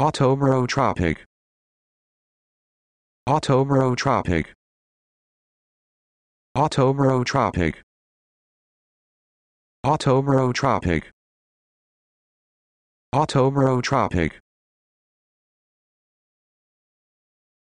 Autobarotropic. Autobarotropic. Autobarotropic. Autobarotropic. Autobarotropic.